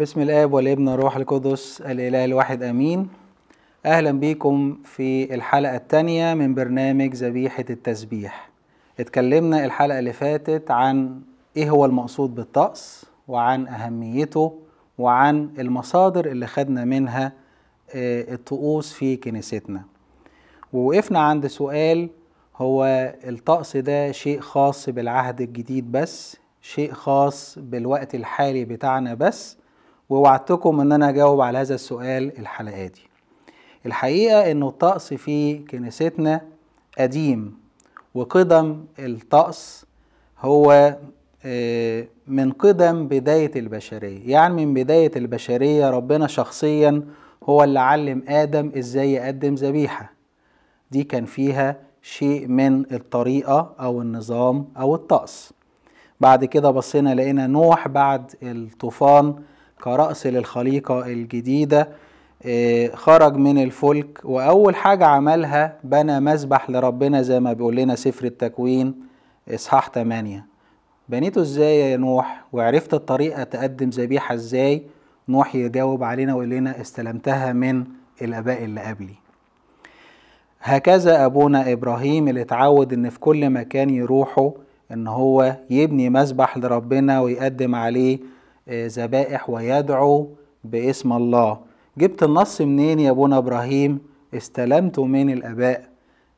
بسم الاب والابن والروح القدس الاله الواحد امين اهلا بيكم في الحلقه الثانيه من برنامج ذبيحه التسبيح اتكلمنا الحلقه اللي فاتت عن ايه هو المقصود بالطقس وعن اهميته وعن المصادر اللي خدنا منها آه، الطقوس في كنيستنا ووقفنا عند سؤال هو الطقس ده شيء خاص بالعهد الجديد بس شيء خاص بالوقت الحالي بتاعنا بس ووعدتكم ان انا اجاوب على هذا السؤال الحلقه دي الحقيقه انه الطقس في كنيستنا قديم وقدم الطقس هو آه، من قدم بداية البشرية يعني من بداية البشرية ربنا شخصيا هو اللي علم آدم إزاي يقدم ذبيحة دي كان فيها شيء من الطريقة أو النظام أو الطقس بعد كده بصينا لقينا نوح بعد الطوفان كرأس للخليقة الجديدة آه، خرج من الفلك وأول حاجة عملها بنى مسبح لربنا زي ما بيقول لنا سفر التكوين إصحاح 8 بنيته إزاي يا نوح وعرفت الطريقة تقدم ذبيحة إزاي نوح يجاوب علينا ويقول لنا استلمتها من الآباء اللي قبلي هكذا أبونا إبراهيم اللي اتعود إن في كل مكان يروحه إن هو يبني مسبح لربنا ويقدم عليه ذبائح ويدعو باسم الله جبت النص منين يا ابونا ابراهيم استلمته من الاباء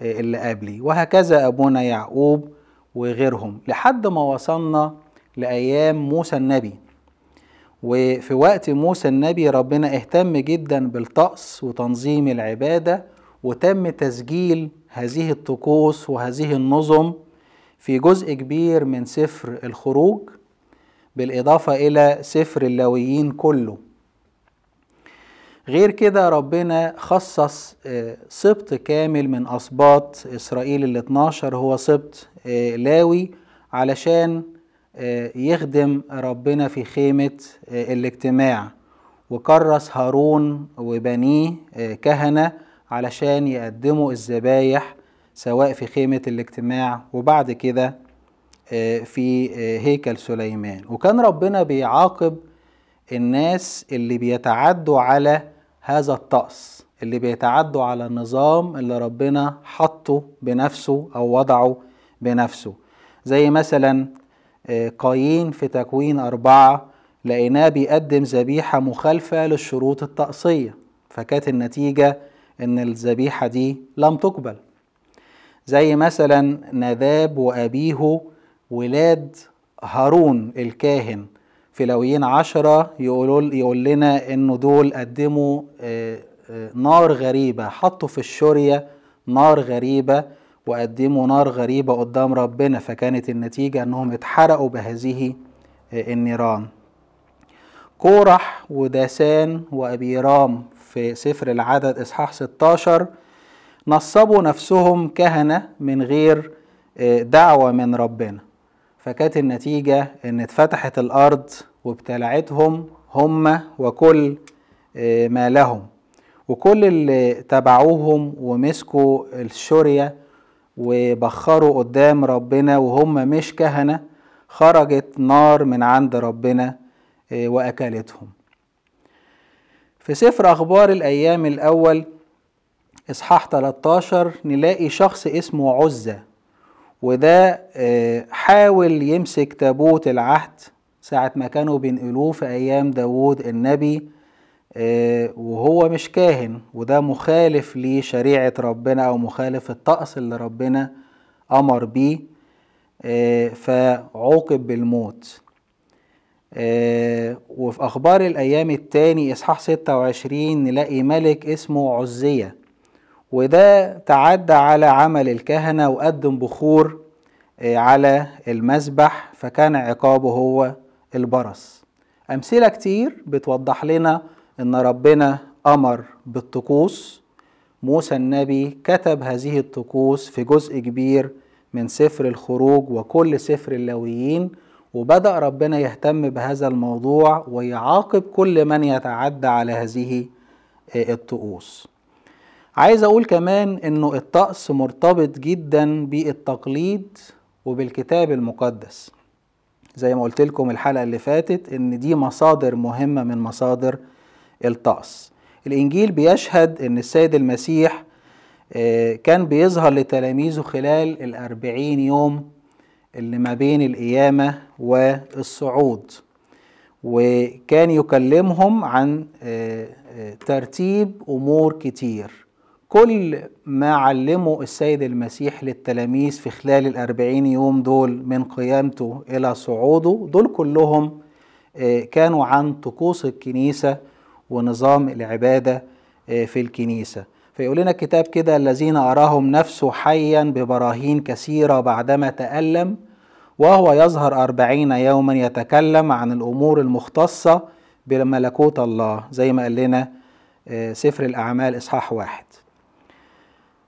آه، اللي قبلي وهكذا ابونا يعقوب وغيرهم لحد ما وصلنا لايام موسى النبي وفي وقت موسى النبي ربنا اهتم جدا بالطقس وتنظيم العباده وتم تسجيل هذه الطقوس وهذه النظم في جزء كبير من سفر الخروج بالإضافة إلى سفر اللاويين كله غير كده ربنا خصص آه، سبط كامل من أسباط إسرائيل ال 12 هو سبط آه، لاوي علشان آه، يخدم ربنا في خيمة الاجتماع وكرس هارون وبنيه كهنة علشان يقدموا الذبايح سواء في خيمة الاجتماع وبعد كده آه، في آه، هيكل سليمان وكان ربنا بيعاقب الناس اللي بيتعدوا على هذا الطقس اللي بيتعدوا على النظام اللي ربنا حطه بنفسه او وضعه بنفسه زي مثلا آه، قايين في تكوين أربعة لقيناه بيقدم ذبيحة مخالفة للشروط الطقسية فكانت النتيجة إن الذبيحة دي لم تقبل زي مثلا نذاب وأبيه ولاد هارون الكاهن في لويين عشرة يقولوا يقول لنا انه دول قدموا آه، آه، نار غريبة حطوا في الشرية نار غريبة وقدموا نار غريبة قدام ربنا فكانت النتيجة انهم اتحرقوا بهذه آه، النيران كورح وداسان وأبيرام في سفر العدد إصحاح 16 نصبوا نفسهم كهنة من غير دعوة من ربنا فكانت النتيجة ان اتفتحت الارض وابتلعتهم هم وكل آه، ما لهم وكل اللي تبعوهم ومسكوا الشرية وبخروا قدام ربنا وهم مش كهنة خرجت نار من عند ربنا آه، وأكلتهم في سفر أخبار الأيام الأول إصحاح 13 نلاقي شخص اسمه عزة وده آه، حاول يمسك تابوت العهد ساعة ما كانوا بينقلوه في أيام داوود النبي آه، وهو مش كاهن وده مخالف لشريعة ربنا أو مخالف الطقس اللي ربنا أمر بيه آه، فعوقب بالموت وفي أخبار الأيام التاني إصحاح 26 نلاقي ملك اسمه عزية وده تعدى على عمل الكهنة وقدم بخور آه، على المسبح فكان عقابه هو البرص أمثلة كتير بتوضح لنا أن ربنا أمر بالطقوس موسى النبي كتب هذه الطقوس في جزء كبير من سفر الخروج وكل سفر اللويين وبدأ ربنا يهتم بهذا الموضوع ويعاقب كل من يتعدى على هذه آه، الطقوس عايز اقول كمان انه الطقس مرتبط جدا بالتقليد وبالكتاب المقدس زي ما قلت لكم الحلقه اللي فاتت ان دي مصادر مهمه من مصادر الطقس الانجيل بيشهد ان السيد المسيح آه، كان بيظهر لتلاميذه خلال الأربعين يوم اللي ما بين القيامة والصعود وكان يكلمهم عن آه، آه، ترتيب أمور كتير كل ما علمه السيد المسيح للتلاميذ في خلال الأربعين يوم دول من قيامته إلى صعوده دول كلهم آه، كانوا عن طقوس الكنيسة ونظام العبادة آه، في الكنيسة فيقول لنا الكتاب كده الذين أراهم نفسه حيا ببراهين كثيرة بعدما تألم وهو يظهر أربعين يوما يتكلم عن الأمور المختصة بملكوت الله زي ما قال لنا آه، سفر الأعمال إصحاح واحد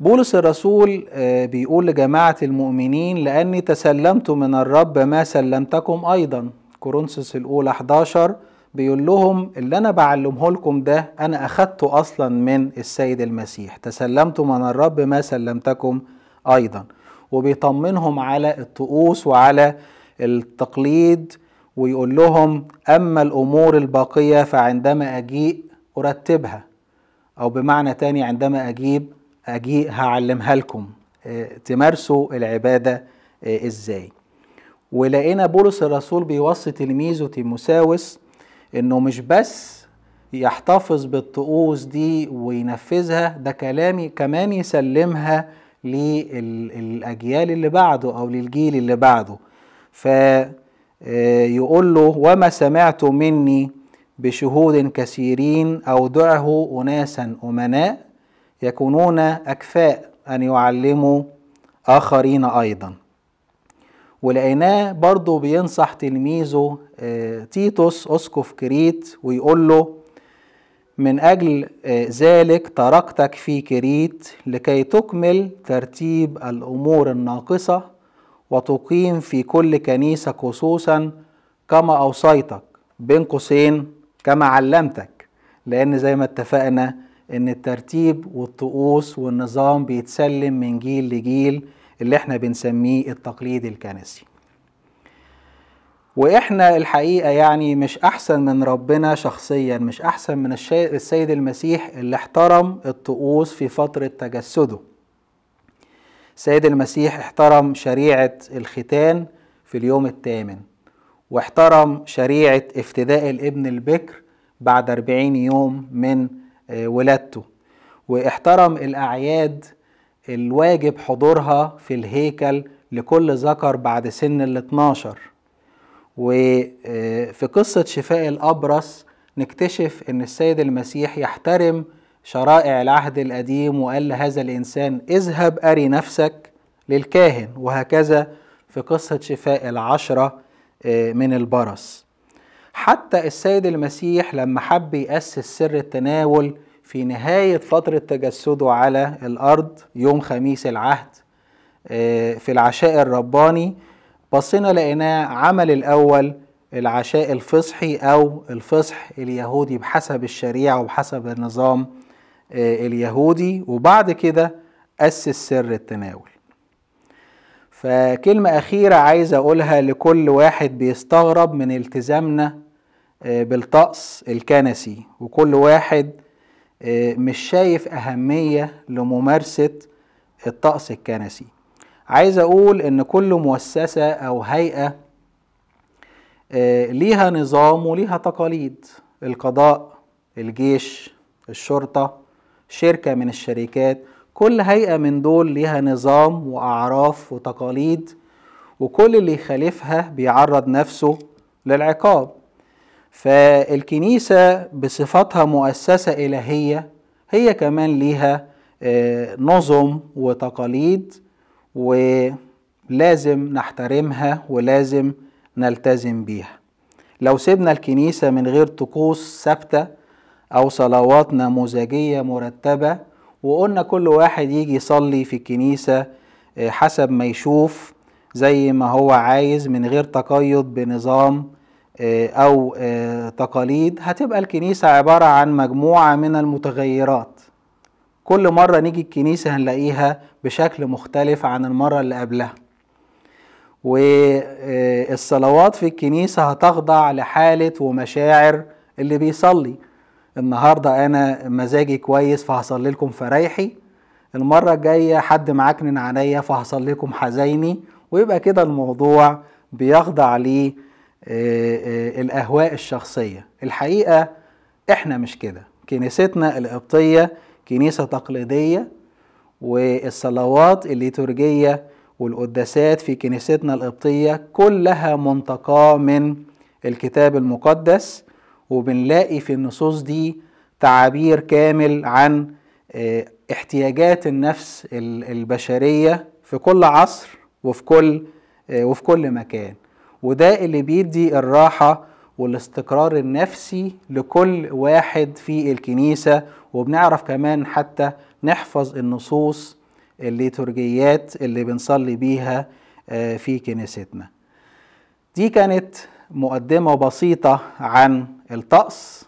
بولس الرسول آه، بيقول لجماعة المؤمنين لأني تسلمت من الرب ما سلمتكم أيضا كورنثوس الأولى 11 بيقول لهم اللي أنا بعلمه لكم ده أنا أخدته أصلا من السيد المسيح تسلمت من الرب ما سلمتكم أيضا وبيطمنهم على الطقوس وعلى التقليد ويقول لهم أما الأمور الباقية فعندما أجيء أرتبها أو بمعنى تاني عندما أجيب أجي هعلمها لكم آه، تمارسوا العبادة آه، إزاي ولقينا بولس الرسول بيوصي تلميذه تيموساوس انه مش بس يحتفظ بالطقوس دي وينفذها ده كلامي كمان يسلمها للأجيال اللي بعده أو للجيل اللي بعده فيقول آه، له وما سمعت مني بشهود كثيرين أودعه أناسا أمناء يكونون أكفاء أن يعلموا آخرين أيضا ولقيناه برضه بينصح تلميذه آه، تيتوس أسقف كريت ويقول له من أجل آه، ذلك تركتك في كريت لكي تكمل ترتيب الأمور الناقصة وتقيم في كل كنيسة خصوصا كما أوصيتك بين قوسين كما علمتك لأن زي ما اتفقنا ان الترتيب والطقوس والنظام بيتسلم من جيل لجيل اللي احنا بنسميه التقليد الكنسي واحنا الحقيقه يعني مش احسن من ربنا شخصيا مش احسن من السيد المسيح اللي احترم الطقوس في فتره تجسده السيد المسيح احترم شريعه الختان في اليوم الثامن واحترم شريعه افتداء الابن البكر بعد 40 يوم من آه، ولادته واحترم الأعياد الواجب حضورها في الهيكل لكل ذكر بعد سن ال 12 وفي آه، قصة شفاء الأبرص نكتشف أن السيد المسيح يحترم شرائع العهد القديم وقال لهذا الإنسان اذهب أري نفسك للكاهن وهكذا في قصة شفاء العشرة آه، من البرص حتى السيد المسيح لما حب يأسس سر التناول في نهاية فترة تجسده على الأرض يوم خميس العهد آه، في العشاء الرباني بصينا لقيناه عمل الأول العشاء الفصحي أو الفصح اليهودي بحسب الشريعة وبحسب النظام آه، اليهودي وبعد كده أسس سر التناول فكلمة أخيرة عايز أقولها لكل واحد بيستغرب من التزامنا آه، بالطقس الكنسي وكل واحد آه، مش شايف أهمية لممارسة الطقس الكنسي عايز أقول إن كل مؤسسة أو هيئة آه، ليها نظام وليها تقاليد القضاء الجيش الشرطة شركة من الشركات كل هيئة من دول ليها نظام وأعراف وتقاليد وكل اللي يخالفها بيعرض نفسه للعقاب فالكنيسة بصفتها مؤسسة إلهية هي كمان ليها آه، نظم وتقاليد ولازم نحترمها ولازم نلتزم بيها لو سيبنا الكنيسة من غير طقوس ثابتة أو صلوات نموذجية مرتبة وقلنا كل واحد يجي يصلي في الكنيسة آه، حسب ما يشوف زي ما هو عايز من غير تقيد بنظام آه، او آه، تقاليد هتبقى الكنيسه عباره عن مجموعه من المتغيرات كل مره نيجي الكنيسه هنلاقيها بشكل مختلف عن المره اللي قبلها والصلوات آه، في الكنيسه هتخضع لحاله ومشاعر اللي بيصلي النهارده انا مزاجي كويس فهصلي لكم فريحي المره الجايه حد معكنن عليا فهصلي لكم حزيني ويبقى كده الموضوع بيخضع ليه آه، آه، الاهواء الشخصيه الحقيقه احنا مش كده كنيستنا القبطيه كنيسه تقليديه والصلوات الليتورجيه والقداسات في كنيستنا القبطيه كلها منتقاه من الكتاب المقدس وبنلاقي في النصوص دي تعابير كامل عن آه، احتياجات النفس البشريه في كل عصر وفي كل وفي كل مكان وده اللي بيدي الراحة والاستقرار النفسي لكل واحد في الكنيسة وبنعرف كمان حتى نحفظ النصوص الليتورجيات اللي بنصلي بيها آه، في كنيستنا دي كانت مقدمة بسيطة عن الطقس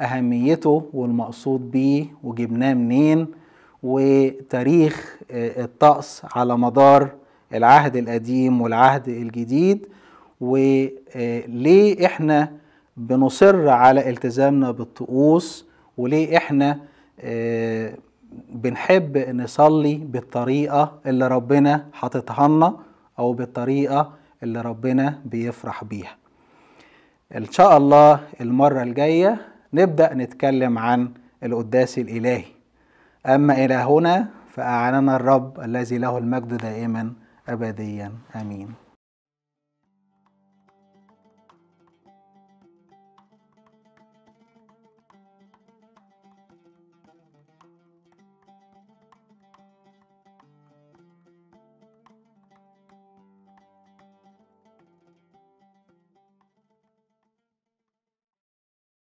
أهميته والمقصود بيه وجبناه منين وتاريخ آه، الطقس على مدار العهد القديم والعهد الجديد وليه احنا بنصر على التزامنا بالطقوس وليه احنا آه، بنحب نصلي بالطريقة اللي ربنا حاططها لنا أو بالطريقة اللي ربنا بيفرح بيها إن شاء الله المرة الجاية نبدأ نتكلم عن القداس الإلهي أما إلهنا فأعاننا الرب الذي له المجد دائما أبديا آمين